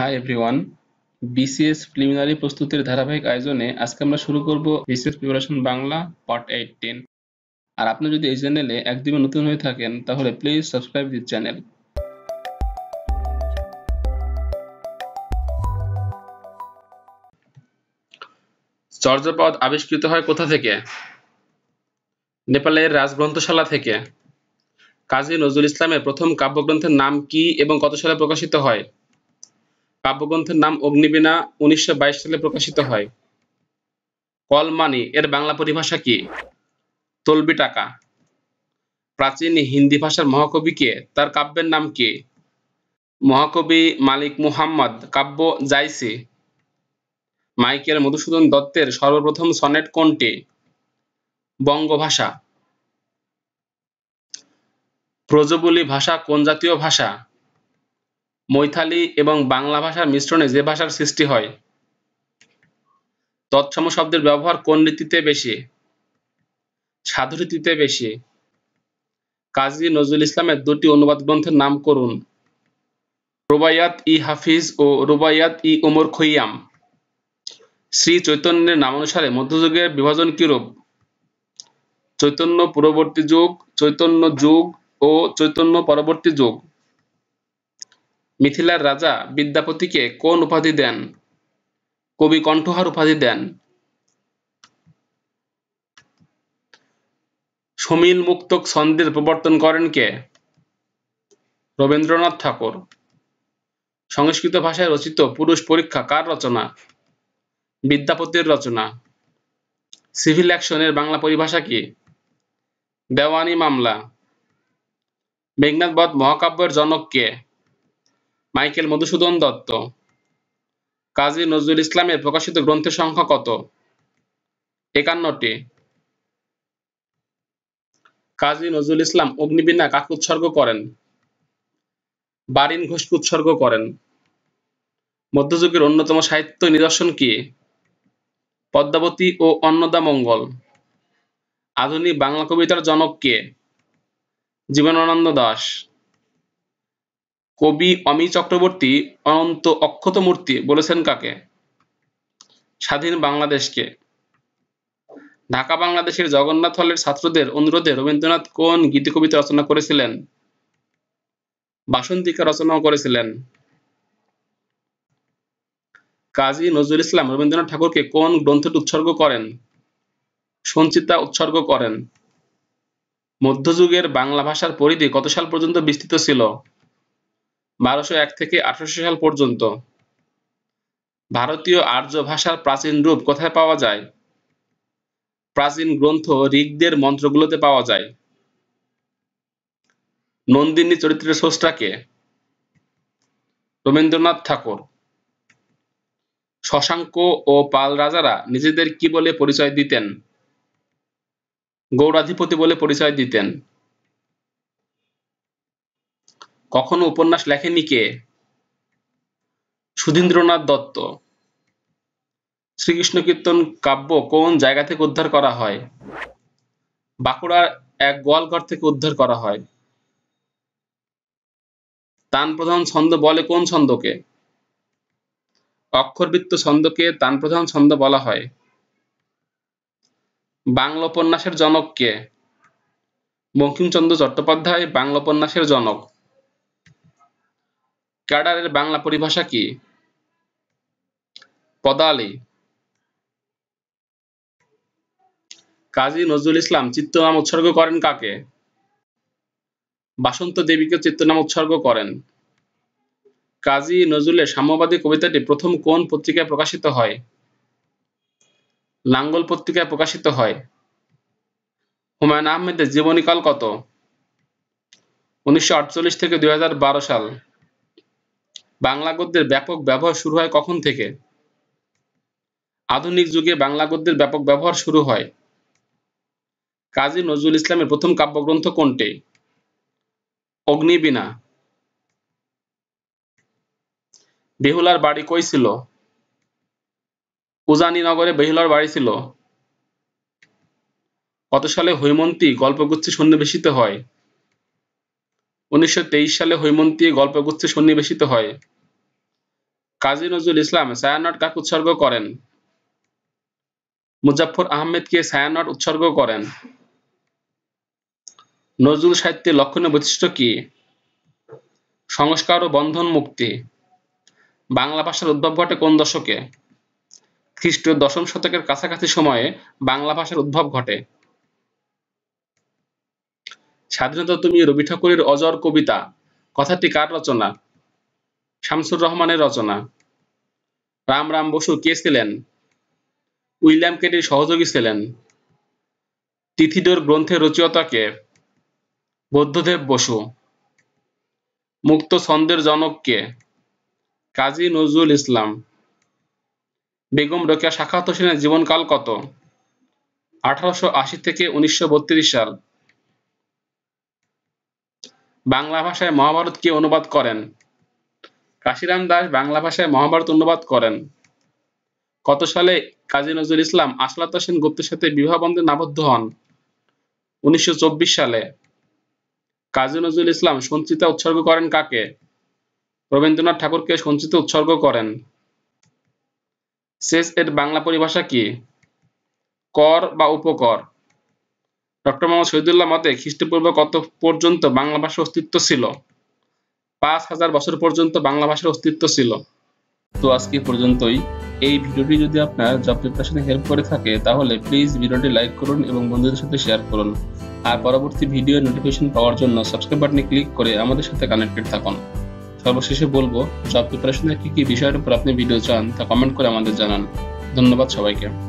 hi everyone BCS preliminary প্রস্তুতির ধারাবাহিক আয়োজনে আজকে আমরা শুরু করব BCS preparation Bangla part eight ten আর আপনি যদি এই চ্যানেলে একদমই নতুন হয়ে থাকেন তাহলে please subscribe this channel Charyapada আবিষ্কৃত হয় কোথা থেকে নেপালের রাজগ্রন্থশালা থেকে কাজী নজরুল ইসলামের প্রথম কাব্যগ্রন্থের নাম কি এবং কত সালে প্রকাশিত হয় কাব্যগ্রন্থের নাম অগ্নিবীণা উনিশশো সালে প্রকাশিত হয় কলমানি এর বাংলা পরিভাষা কি তলবি টাকা প্রাচীন হিন্দি ভাষার মহাকবি কে তার কাব্যের নাম কি মহাকবি মালিক মুহাম্মদ কাব্য জাইসি মাইকেল মধুসূদন দত্তের সর্বপ্রথম সনেট কোনটি বঙ্গভাষা প্রজবলি ভাষা কোন জাতীয় ভাষা মৈথালি এবং বাংলা ভাষার মিশ্রণে যে ভাষার সৃষ্টি হয় তৎসম শব্দের ব্যবহার কোন রীতিতে বেশি সাধু রীতিতে বেশি কাজী নজরুল ইসলামের দুটি অনুবাদ গ্রন্থের নাম করুন রুবায়াত ই হাফিজ ও রুবায়াত ই উমর খৈয়াম শ্রী চৈতন্যের নামানুসারে মধ্যযুগের বিভাজন কিরূপ চৈতন্য পূর্ববর্তী যুগ চৈতন্য যুগ ও চৈতন্য পরবর্তী যুগ মিথিলার রাজা বিদ্যাপতিকে কোন উপাধি দেন কবি কণ্ঠহার উপাধি দেন সমীল মুক্তক ছন্দের প্রবর্তন করেন কে রবীন্দ্রনাথ ঠাকুর সংস্কৃত ভাষায় রচিত পুরুষ পরীক্ষা কার রচনা বিদ্যাপতির রচনা সিভিল অ্যাকশনের বাংলা পরিভাষা কি দেওয়ানি মামলা মেঘনাথ বধ মহাকাব্যের জনক কে মাইকেল মধুসূদন দত্ত কাজী নজরুল ইসলামের প্রকাশিত গ্রন্থের সংখ্যা কত একান্নটি কাজী নজরুল ইসলাম অগ্নিবীণা কাকে উৎসর্গ করেন বারিন ঘোষকে উৎসর্গ করেন মধ্যযুগের অন্যতম সাহিত্য নিদর্শন কি পদ্মাবতী ও অন্নদা মঙ্গল আধুনিক বাংলা কবিতার জনক কে জীবনানন্দ দাস কবি অমি চক্রবর্তী অনন্ত অক্ষত মূর্তি বলেছেন কাকে স্বাধীন বাংলাদেশকে ঢাকা বাংলাদেশের জগন্নাথ হলের ছাত্রদের অনুরোধে রবীন্দ্রনাথ কোন গীতি কবিতা রচনা করেছিলেন বাসন্তিকা রচনা করেছিলেন কাজী নজরুল ইসলাম রবীন্দ্রনাথ ঠাকুরকে কোন গ্রন্থটি উৎসর্গ করেন সঞ্চিতা উৎসর্গ করেন মধ্যযুগের বাংলা ভাষার পরিধি কত সাল পর্যন্ত বিস্তৃত ছিল বারোশো এক থেকে আঠারোশো সাল পর্যন্ত ভারতীয় আর্য ভাষার প্রাচীন রূপ কোথায় পাওয়া যায় প্রাচীন গ্রন্থ ঋগদের মন্ত্রগুলোতে পাওয়া যায় নন্দিনী চরিত্রের স্রষ্টাকে রবীন্দ্রনাথ ঠাকুর শশাঙ্ক ও পাল রাজারা নিজেদের কি বলে পরিচয় দিতেন গৌরাধিপতি বলে পরিচয় দিতেন কখনো উপন্যাস লেখেনি কে সুধীন্দ্রনাথ দত্ত শ্রীকৃষ্ণ কীর্তন কাব্য কোন জায়গা থেকে উদ্ধার করা হয় বাঁকুড়ার এক গোয়ালঘর থেকে উদ্ধার করা হয় তান প্রধান ছন্দ বলে কোন ছন্দকে অক্ষরবৃত্ত ছন্দকে তান প্রধান ছন্দ বলা হয় বাংলা উপন্যাসের জনক কে বঙ্কিমচন্দ্র চট্টোপাধ্যায় বাংলা উপন্যাসের জনক ক্যাডারের বাংলা পরিভাষা কি পদালি কাজী নজরুল ইসলাম নাম উৎসর্গ করেন কাকে বাসন্ত দেবীকে নাম উৎসর্গ করেন কাজী নজরুলের সাম্যবাদী কবিতাটি প্রথম কোন পত্রিকায় প্রকাশিত হয় লাঙ্গল পত্রিকায় প্রকাশিত হয় হুমায়ুন আহমেদের জীবনীকাল কত উনিশশো থেকে দুই সাল বাংলা গদ্যের ব্যাপক ব্যবহার শুরু হয় কখন থেকে আধুনিক যুগে বাংলা গদ্যের ব্যাপক ব্যবহার শুরু হয় কাজী নজরুল ইসলামের প্রথম কাব্যগ্রন্থ কোনটি অগ্নিবীণা বেহুলার বাড়ি কই ছিল নগরে বেহুলার বাড়ি ছিল কত সালে হৈমন্তী গল্পগুচ্ছে সন্নিবেশিত হয় উনিশশো সালে হৈমন্তী গল্পগুচ্ছে সন্নিবেশিত হয় কাজী নজরুল ইসলাম ছায়ানট কাকে উৎসর্গ করেন মুজাফর আহমেদকে ছায়ানট উৎসর্গ করেন নজরুল সাহিত্যের লক্ষণীয় বৈশিষ্ট্য কি সংস্কার ও বন্ধন মুক্তি বাংলা ভাষার উদ্ভব ঘটে কোন দশকে খ্রিস্ট দশম শতকের কাছাকাছি সময়ে বাংলা ভাষার উদ্ভব ঘটে স্বাধীনতা তুমি রবি ঠাকুরের অজর কবিতা কথাটি কার রচনা শামসুর রহমানের রচনা রাম রাম বসু কে ছিলেন উইলিয়াম কেটির সহযোগী ছিলেন তিথিডোর গ্রন্থের রচয়িতাকে বৌদ্ধদেব বসু মুক্ত ছন্দের জনককে কাজী নজরুল ইসলাম বেগম রোকেয়া শাখাত হোসেনের জীবনকাল কত আঠারোশো আশি থেকে উনিশশো বত্রিশ সাল বাংলা ভাষায় মহাভারত কে অনুবাদ করেন কাশিরাম দাস বাংলা ভাষায় মহাভারত অনুবাদ করেন কত সালে কাজী নজরুল ইসলাম আসলাত হোসেন গুপ্তের সাথে বিবাহ বন্ধে আবদ্ধ হন উনিশশো সালে কাজী নজরুল ইসলাম সঞ্চিতা উৎসর্গ করেন কাকে রবীন্দ্রনাথ ঠাকুরকে সঞ্চিতা উৎসর্গ করেন শেষ এর বাংলা পরিভাষা কি কর বা উপকর ডক্টর মোহাম্মদ শহীদুল্লাহ মতে খ্রিস্টপূর্ব কত পর্যন্ত বাংলা ভাষার অস্তিত্ব ছিল পাঁচ হাজার বছর পর্যন্ত বাংলা ভাষার অস্তিত্ব ছিল তো আজকে পর্যন্তই এই ভিডিওটি যদি আপনার জব প্রিপারেশনে হেল্প করে থাকে তাহলে প্লিজ ভিডিওটি লাইক করুন এবং বন্ধুদের সাথে শেয়ার করুন আর পরবর্তী ভিডিও নোটিফিকেশন পাওয়ার জন্য সাবস্ক্রাইব বাটনে ক্লিক করে আমাদের সাথে কানেক্টেড থাকুন সর্বশেষে বলবো জব প্রিপারেশনের কী কী বিষয়ের উপর আপনি ভিডিও চান তা কমেন্ট করে আমাদের জানান ধন্যবাদ সবাইকে